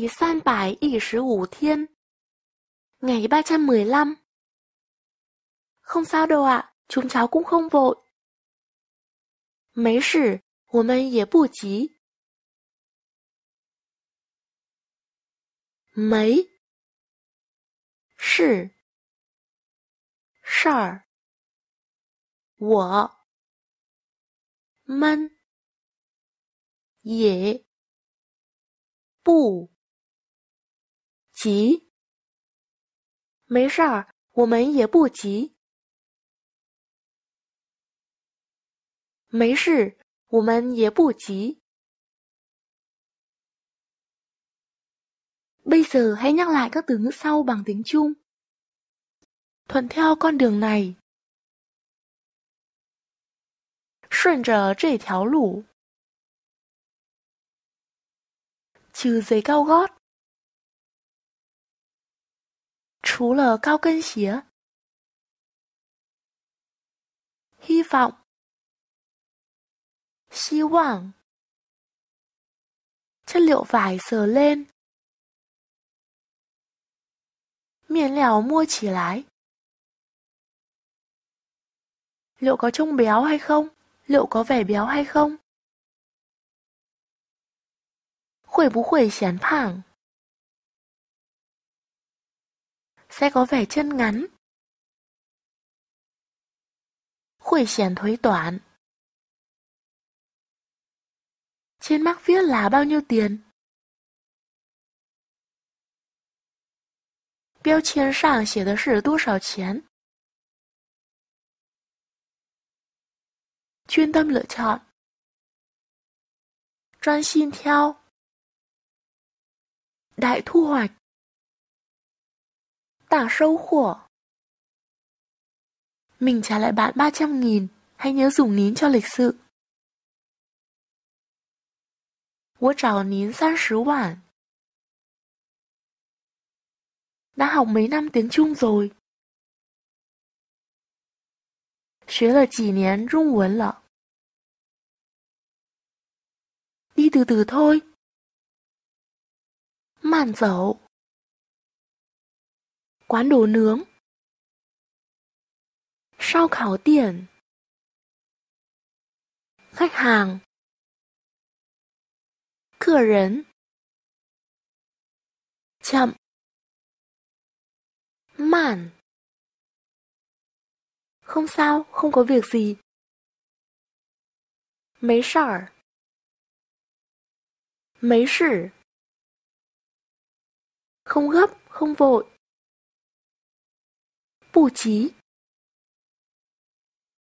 第三百一十五 thiên Ngày 315 Không sao đâu ạ, à, chúng cháu cũng không vội. Mấy sự, 我们也不急. Mấy Sự Sờ Wo Mân Dễ Bù 急。没事儿，我们也不急。没事，我们也不急。Bây giờ hãy nhắc lại các từ ngữ sau bằng tiếng Trung. Thuận theo con đường này. 顺着这条路。Trừ giày cao gót. 除了高跟鞋。hy vọng hy vọng chất liệu vải sờ lên miền lèo mua chỉ lái liệu có trông béo hay không liệu có vẻ béo hay không sẽ có vẻ chân ngắn. Khủy xẻn thuế toán Trên mắc viết là bao nhiêu tiền? Biểu trên sang xỉa đờ sư đô sào chén. Chuyên tâm lựa chọn. Chuyên xin theo. Đại thu hoạch. Tả 收获 Mình trả lại bạn ba trăm nghìn, hãy nhớ dùng nín cho lịch sự. 我找您三十万。Đã học mấy năm tiếng Trung rồi? 学了几年中文了。Đi từ từ thôi. Màn dậu quán đồ nướng sau khảo tiền Khách hàng Cửa rấn Chậm Mản Không sao, không có việc gì Mấy sỏi Mấy sử Không gấp, không vội 不及